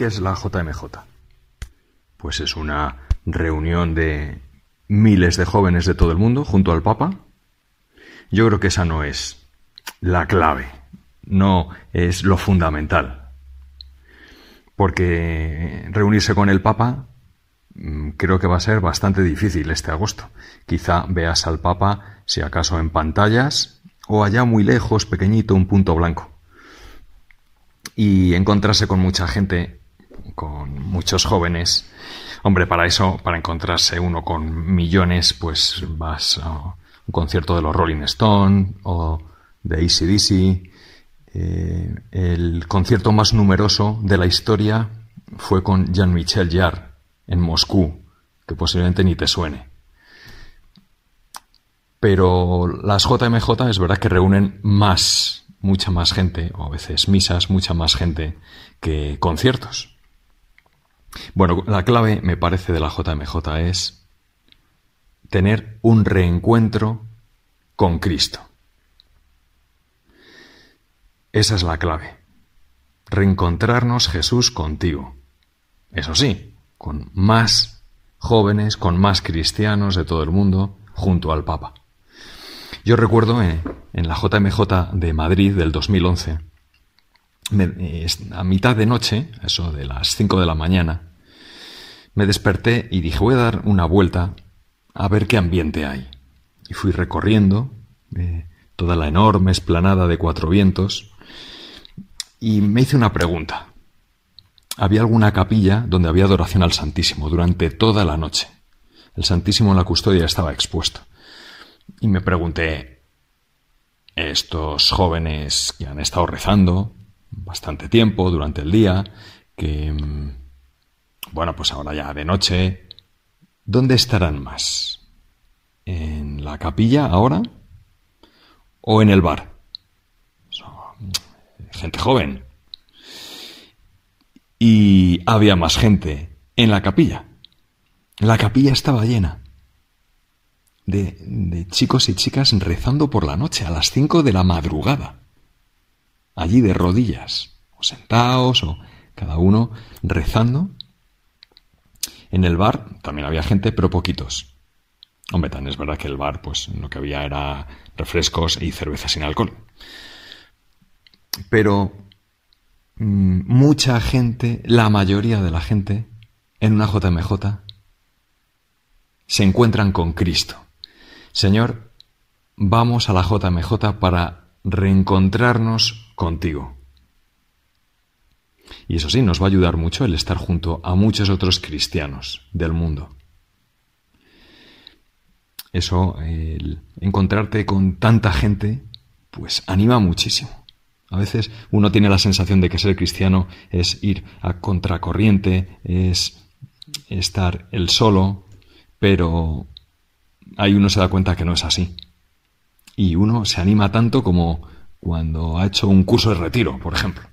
es la JMJ. Pues es una reunión de miles de jóvenes de todo el mundo junto al Papa. Yo creo que esa no es la clave, no es lo fundamental. Porque reunirse con el Papa mm, creo que va a ser bastante difícil este agosto. Quizá veas al Papa, si acaso en pantallas, o allá muy lejos, pequeñito, un punto blanco y encontrarse con mucha gente, con muchos jóvenes. Hombre, para eso, para encontrarse uno con millones, pues vas a un concierto de los Rolling Stone o de ACDC. Eh, el concierto más numeroso de la historia fue con Jean-Michel Jarre en Moscú, que posiblemente ni te suene. Pero las JMJ es verdad que reúnen más mucha más gente, o a veces misas, mucha más gente que conciertos. Bueno, la clave, me parece, de la JMJ es tener un reencuentro con Cristo. Esa es la clave. Reencontrarnos Jesús contigo. Eso sí, con más jóvenes, con más cristianos de todo el mundo, junto al Papa. Yo recuerdo eh, en, la JMJ de Madrid del 2011, eh, a mitad de noche, eso de las 5 de la mañana, me desperté y dije, voy a dar una vuelta a ver qué ambiente hay. Y fui recorriendo eh, toda la enorme esplanada de cuatro vientos y me hice una pregunta. Había alguna capilla donde había adoración al Santísimo durante toda la noche. El Santísimo en la custodia estaba expuesto. Y me pregunté, estos jóvenes que han estado rezando bastante tiempo durante el día, que, mm, bueno, pues ahora ya de noche, ¿dónde estarán más? ¿En la capilla ahora? ¿O en el bar? Gente joven. Y había más gente en la capilla. La capilla estaba llena de, chicos y chicas rezando por la noche a las 5 de la madrugada, allí de rodillas, o sentados, o cada uno rezando. En el bar también había gente, pero poquitos. Hombre, tan es verdad que el bar, pues lo que había era refrescos y cerveza sin alcohol. Pero mm, mucha gente, la mayoría de la gente, en una JMJ, se encuentran con Cristo. Señor, vamos a la JMJ para reencontrarnos contigo. Y eso sí, nos va a ayudar mucho el estar junto a muchos otros cristianos del mundo. Eso, el encontrarte con tanta gente, pues anima muchísimo. A veces uno tiene la sensación de que ser cristiano es ir a contracorriente, es estar el solo, pero ahí uno se da cuenta que no es así. Y uno se anima tanto como cuando ha hecho un curso de retiro, por ejemplo.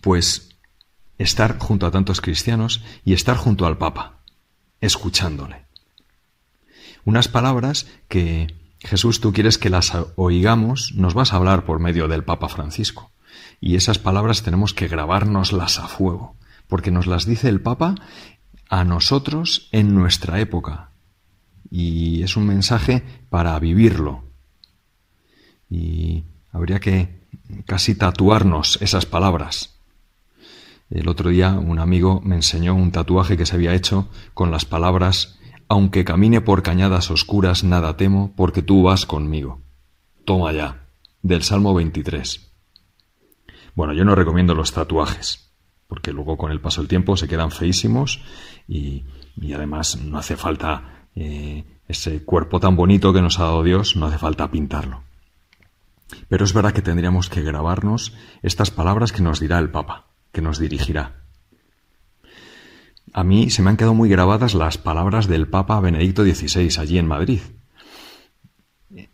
Pues estar junto a tantos cristianos y estar junto al Papa, escuchándole. Unas palabras que Jesús tú quieres que las oigamos, nos vas a hablar por medio del Papa Francisco. Y esas palabras tenemos que grabárnoslas a fuego, porque nos las dice el Papa a nosotros en nuestra época. Y es un mensaje para vivirlo. Y habría que casi tatuarnos esas palabras. El otro día un amigo me enseñó un tatuaje que se había hecho con las palabras Aunque camine por cañadas oscuras, nada temo, porque tú vas conmigo. Toma ya, del Salmo 23. Bueno, yo no recomiendo los tatuajes porque luego con el paso del tiempo se quedan feísimos y, además no hace falta eh, ese cuerpo tan bonito que nos ha dado Dios, no hace falta pintarlo. Pero es verdad que tendríamos que grabarnos estas palabras que nos dirá el Papa, que nos dirigirá. A mí se me han quedado muy grabadas las palabras del Papa Benedicto XVI allí en Madrid.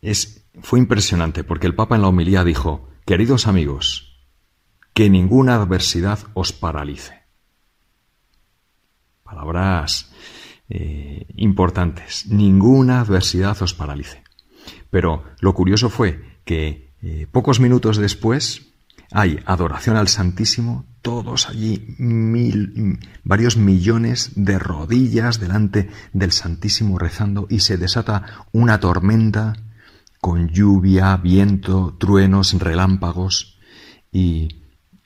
Es, fue impresionante porque el Papa en la homilía dijo, queridos amigos, que ninguna adversidad os paralice. Palabras eh, importantes. Ninguna adversidad os paralice. Pero lo curioso fue que eh, pocos minutos después hay adoración al Santísimo, todos allí, varios millones de rodillas delante del Santísimo rezando y se desata una tormenta con lluvia, viento, truenos, relámpagos y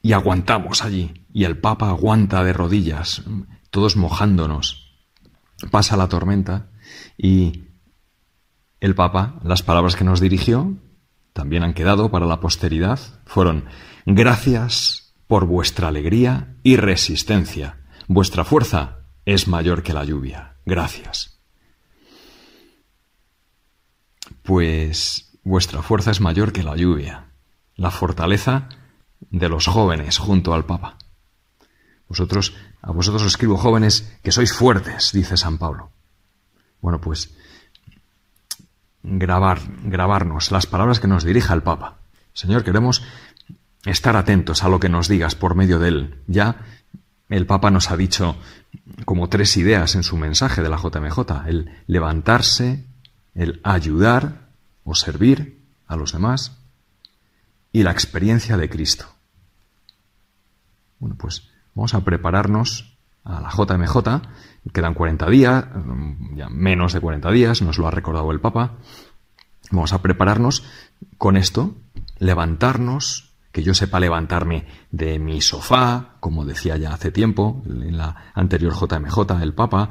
y aguantamos allí. Y el Papa aguanta de rodillas, todos mojándonos. Pasa la tormenta y el Papa, las palabras que nos dirigió, también han quedado para la posteridad, fueron gracias por vuestra alegría y resistencia. Vuestra fuerza es mayor que la lluvia. Gracias. Pues vuestra fuerza es mayor que la lluvia. La fortaleza de los jóvenes junto al Papa. Vosotros, a vosotros os escribo jóvenes que sois fuertes, dice San Pablo. Bueno, pues grabar, grabarnos las palabras que nos dirija el Papa. Señor, queremos estar atentos a lo que nos digas por medio de él. Ya el Papa nos ha dicho como tres ideas en su mensaje de la JMJ, el levantarse, el ayudar o servir a los demás y la experiencia de Cristo. Bueno, pues vamos a prepararnos a la JMJ. Quedan 40 días, ya menos de 40 días, nos lo ha recordado el Papa. Vamos a prepararnos con esto, levantarnos, que yo sepa levantarme de mi sofá, como decía ya hace tiempo, en la anterior JMJ, el Papa,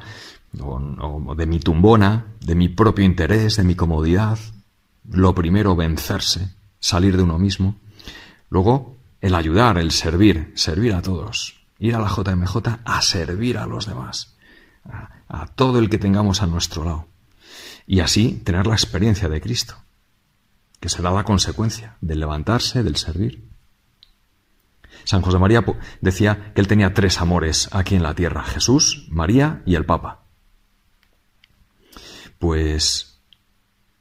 o de mi tumbona, de mi propio interés, de mi comodidad. Lo primero, vencerse, salir de uno mismo. Luego, el ayudar, el servir, servir a todos, ir a la JMJ a servir a los demás, a, todo el que tengamos a nuestro lado. Y así tener la experiencia de Cristo, que será la consecuencia del levantarse, del servir. San José María decía que él tenía tres amores aquí en la tierra, Jesús, María y el Papa. Pues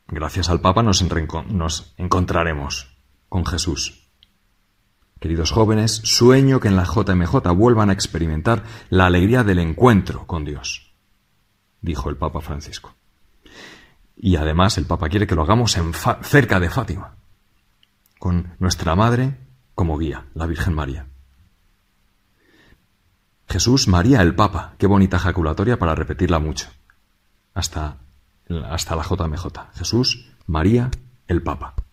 Gracias al Papa nos, encontraremos con Jesús. Queridos jóvenes, sueño que en la JMJ vuelvan a experimentar la alegría del encuentro con Dios, dijo el Papa Francisco. Y además el Papa quiere que lo hagamos cerca de Fátima, con nuestra Madre como guía, la Virgen María. Jesús, María, el Papa. Qué bonita jaculatoria para repetirla mucho. Hasta hasta la JMJ. Jesús, María, el Papa.